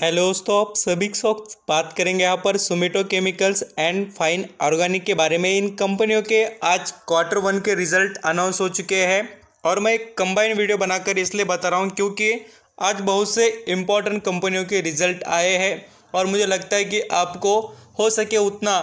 hello दोस्तों आप सभी को बात करेंगे यहाँ पर Sumitomo Chemicals and Fine Organic के बारे में इन कंपनियों के आज क्वार्टर वन के रिजल्ट अनाउंस हो चुके हैं और मैं एक कंबाइन वीडियो बनाकर इसलिए बता रहा हूँ क्योंकि आज बहुत से इम्पोर्टेंट कंपनियों के रिजल्ट आए हैं और मुझे लगता है कि आपको हो सके उतना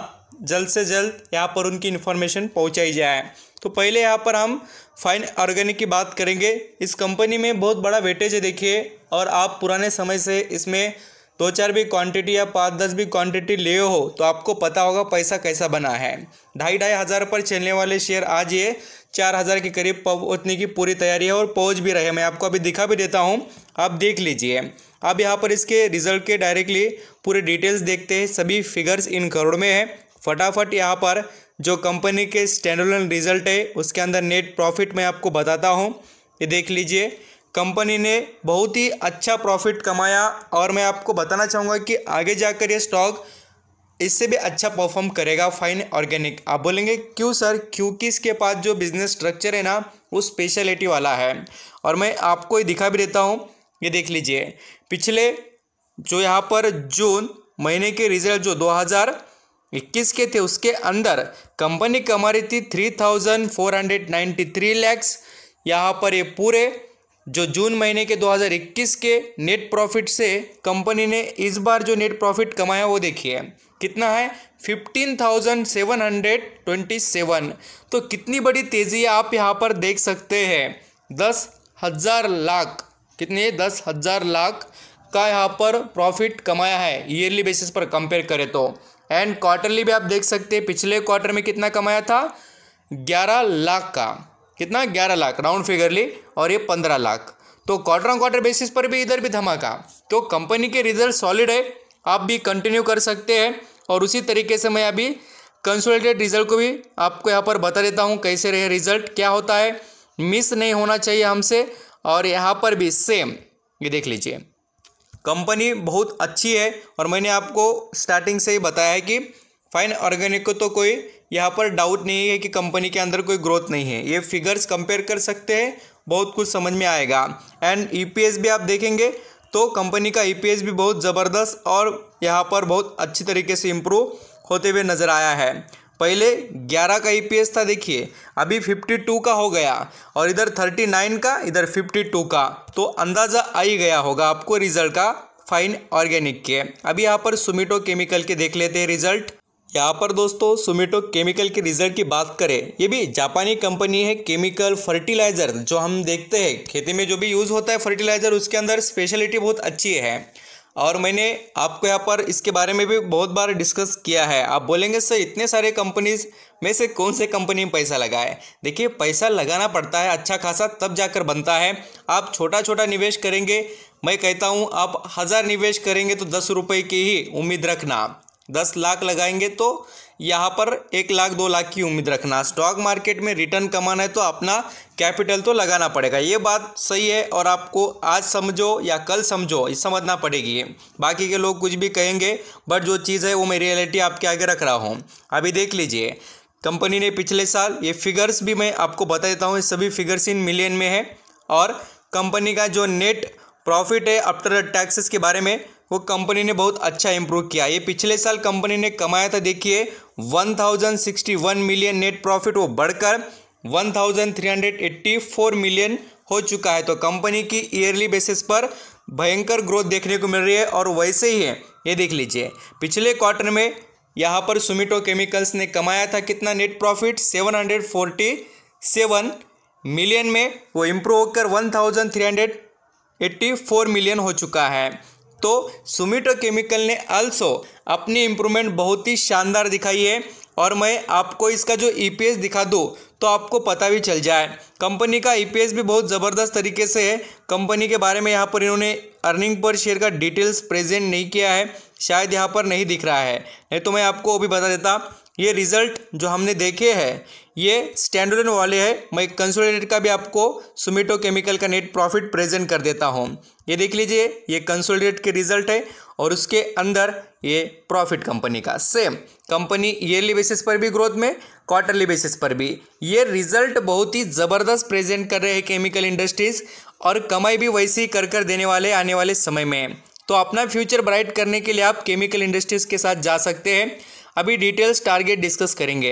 जल्द से जल्द यहाँ पर उनकी इन्फॉर्मेशन पहुँचाई जाए तो पहले यहाँ पर हम फाइन ऑर्गेनिक की बात करेंगे इस कंपनी में बहुत बड़ा वेटेज है देखिए और आप पुराने समय से इसमें दो चार भी क्वांटिटी या पाँच दस भी क्वांटिटी ले हो तो आपको पता होगा पैसा कैसा बना है ढाई ढाई हज़ार पर चलने वाले शेयर आज ये चार हज़ार के करीब पहुँचने की पूरी तैयारी है और पहुँच भी रहे मैं आपको अभी दिखा भी देता हूँ आप देख लीजिए अब यहाँ पर इसके रिजल्ट के डायरेक्टली पूरे डिटेल्स देखते हैं सभी फिगर्स इन करोड़ में है फटाफट यहाँ पर जो कंपनी के स्टैंडर्डन रिजल्ट है उसके अंदर नेट प्रॉफिट मैं आपको बताता हूँ ये देख लीजिए कंपनी ने बहुत ही अच्छा प्रॉफिट कमाया और मैं आपको बताना चाहूँगा कि आगे जाकर ये स्टॉक इससे भी अच्छा परफॉर्म करेगा फाइन ऑर्गेनिक आप बोलेंगे क्यों सर क्योंकि इसके पास जो बिजनेस स्ट्रक्चर है ना वो स्पेशलिटी वाला है और मैं आपको ये दिखा भी देता हूँ ये देख लीजिए पिछले जो यहाँ पर जून महीने के रिजल्ट जो दो इक्कीस के थे उसके अंदर कंपनी कमा रही थी three thousand four hundred ninety three lakhs यहाँ पर ये पूरे जो जून महीने के 2021 के नेट प्रॉफिट से कंपनी ने इस बार जो नेट प्रॉफिट कमाया वो देखिए कितना है fifteen thousand seven hundred twenty seven तो कितनी बड़ी तेज़ी आप यहाँ पर देख सकते हैं दस हज़ार लाख कितने दस हज़ार लाख का यहाँ पर प्रॉफिट कमाया है ईयरली बेसिस पर कंपेयर करें तो एंड क्वार्टरली भी आप देख सकते हैं पिछले क्वार्टर में कितना कमाया था ग्यारह लाख का कितना ग्यारह लाख राउंड फिगरली और ये पंद्रह लाख तो क्वार्टर ऑन क्वार्टर बेसिस पर भी इधर भी धमाका तो कंपनी के रिजल्ट सॉलिड है आप भी कंटिन्यू कर सकते हैं और उसी तरीके से मैं अभी कंसोलिडेटेड रिजल्ट को भी आपको यहाँ पर बता देता हूँ कैसे रहे रिजल्ट क्या होता है मिस नहीं होना चाहिए हमसे और यहाँ पर भी सेम ये देख लीजिए कंपनी बहुत अच्छी है और मैंने आपको स्टार्टिंग से ही बताया है कि फाइन ऑर्गेनिक को तो कोई यहाँ पर डाउट नहीं है कि कंपनी के अंदर कोई ग्रोथ नहीं है ये फिगर्स कंपेयर कर सकते हैं बहुत कुछ समझ में आएगा एंड ई भी आप देखेंगे तो कंपनी का ई भी बहुत ज़बरदस्त और यहाँ पर बहुत अच्छी तरीके से इम्प्रूव होते हुए नज़र आया है पहले 11 का ईपीएस e था देखिए अभी 52 का हो गया और इधर 39 का इधर 52 का तो अंदाज़ा आ ही गया होगा आपको रिजल्ट का फाइन ऑर्गेनिक के अभी यहाँ पर सुमिटो केमिकल के देख लेते हैं रिजल्ट यहाँ पर दोस्तों सुमिटो केमिकल के रिजल्ट की बात करें ये भी जापानी कंपनी है केमिकल फर्टिलाइजर जो हम देखते हैं खेती में जो भी यूज़ होता है फर्टिलाइजर उसके अंदर स्पेशलिटी बहुत अच्छी है और मैंने आपको यहाँ पर इसके बारे में भी बहुत बार डिस्कस किया है आप बोलेंगे सर इतने सारे कंपनीज में से कौन से कंपनी में पैसा लगाए देखिए पैसा लगाना पड़ता है अच्छा खासा तब जाकर बनता है आप छोटा छोटा निवेश करेंगे मैं कहता हूँ आप हज़ार निवेश करेंगे तो दस रुपये की ही उम्मीद रखना दस लाख लगाएंगे तो यहाँ पर एक लाख दो लाख की उम्मीद रखना स्टॉक मार्केट में रिटर्न कमाना है तो अपना कैपिटल तो लगाना पड़ेगा ये बात सही है और आपको आज समझो या कल समझो ये समझना पड़ेगी बाकी के लोग कुछ भी कहेंगे बट जो चीज़ है वो मैं रियलिटी आपके आगे रख रहा हूँ अभी देख लीजिए कंपनी ने पिछले साल ये फिगर्स भी मैं आपको बता देता हूँ सभी फिगर्स इन मिलियन में है और कंपनी का जो नेट प्रॉफिट है आफ्टर टैक्सेस के बारे में वो कंपनी ने बहुत अच्छा इम्प्रूव किया ये पिछले साल कंपनी ने कमाया था देखिए 1061 मिलियन नेट प्रॉफिट वो बढ़कर 1384 मिलियन हो चुका है तो कंपनी की ईयरली बेसिस पर भयंकर ग्रोथ देखने को मिल रही है और वैसे ही है ये देख लीजिए पिछले क्वार्टर में यहाँ पर सुमिटो केमिकल्स ने कमाया था कितना नेट प्रॉफिट 747 मिलियन में वो इम्प्रूव होकर 1384 मिलियन हो चुका है तो सुमिटो केमिकल ने अल्सो अपनी इम्प्रूवमेंट बहुत ही शानदार दिखाई है और मैं आपको इसका जो ई e दिखा दूँ तो आपको पता भी चल जाए कंपनी का ई e भी बहुत ज़बरदस्त तरीके से है कंपनी के बारे में यहाँ पर इन्होंने अर्निंग पर शेयर का डिटेल्स प्रेजेंट नहीं किया है शायद यहाँ पर नहीं दिख रहा है नहीं तो मैं आपको वो भी बता देता ये रिज़ल्ट जो हमने देखे हैं ये स्टैंडर्ड वाले है मैं कंसोलिडेटेड का भी आपको सुमिटो केमिकल का नेट प्रॉफिट प्रेजेंट कर देता हूँ ये देख लीजिए ये कंसोलिडेट के रिजल्ट है और उसके अंदर ये प्रॉफिट कंपनी का सेम कंपनी ईयरली बेसिस पर भी ग्रोथ में क्वार्टरली बेसिस पर भी ये रिजल्ट बहुत ही ज़बरदस्त प्रेजेंट कर रहे हैं केमिकल इंडस्ट्रीज़ और कमाई भी वैसे ही कर कर देने वाले आने वाले समय में तो अपना फ्यूचर ब्राइट करने के लिए आप केमिकल इंडस्ट्रीज़ के साथ जा सकते हैं अभी डिटेल्स टारगेट डिस्कस करेंगे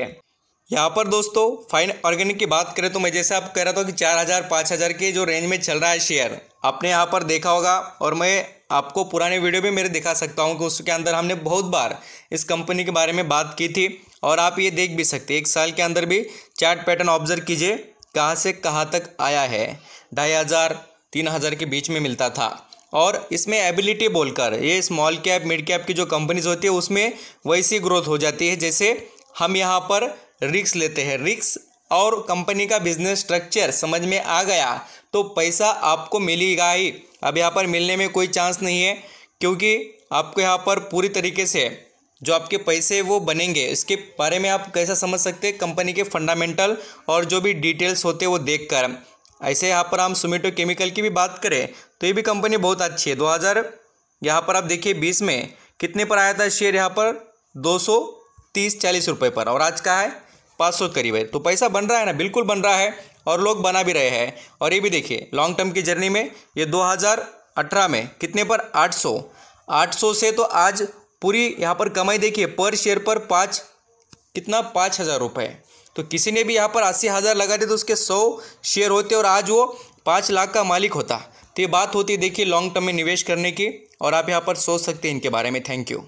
यहाँ पर दोस्तों फाइन ऑर्गेनिक की बात करें तो मैं जैसे आप कह रहा था कि चार हज़ार पाँच हज़ार के जो रेंज में चल रहा है शेयर आपने यहाँ पर देखा होगा और मैं आपको पुराने वीडियो भी मेरे दिखा सकता हूँ कि उसके अंदर हमने बहुत बार इस कंपनी के बारे में बात की थी और आप ये देख भी सकते एक साल के अंदर भी चार्ट पैटर्न ऑब्जर्व कीजिए कहाँ से कहाँ तक आया है ढाई हज़ार तीन हज़ार के बीच में मिलता था और इसमें एबिलिटी बोलकर ये स्मॉल कैप मिड कैप की जो कंपनीज होती है उसमें वैसी ग्रोथ हो जाती है जैसे हम यहाँ पर रिक्स लेते हैं रिक्स और कंपनी का बिजनेस स्ट्रक्चर समझ में आ गया तो पैसा आपको मिलेगा ही अब यहाँ पर मिलने में कोई चांस नहीं है क्योंकि आपको यहाँ पर पूरी तरीके से जो आपके पैसे वो बनेंगे इसके बारे में आप कैसा समझ सकते हैं कंपनी के फंडामेंटल और जो भी डिटेल्स होते हैं वो देखकर ऐसे यहाँ पर हम सुमेटो केमिकल की भी बात करें तो ये भी कंपनी बहुत अच्छी है दो हज़ार यहाँ पर आप देखिए बीस में कितने पर आया था शेयर यहाँ पर दो सौ तीस चालीस रुपये पर और आज का है पाँच सौ करीब है तो पैसा बन रहा है ना बिल्कुल बन रहा है और लोग बना भी रहे हैं और ये भी देखिए लॉन्ग टर्म की जर्नी में ये अठारह में कितने पर आठ सौ से तो आज पूरी यहाँ पर कमाई देखिए पर शेयर पर पाँच कितना पाँच हज़ार रुपये तो किसी ने भी यहाँ पर अस्सी हज़ार लगा दिया तो उसके सौ शेयर होते और आज वो पाँच लाख का मालिक होता तो ये बात होती है देखिए लॉन्ग टर्म में निवेश करने की और आप यहाँ पर सोच सकते हैं इनके बारे में थैंक यू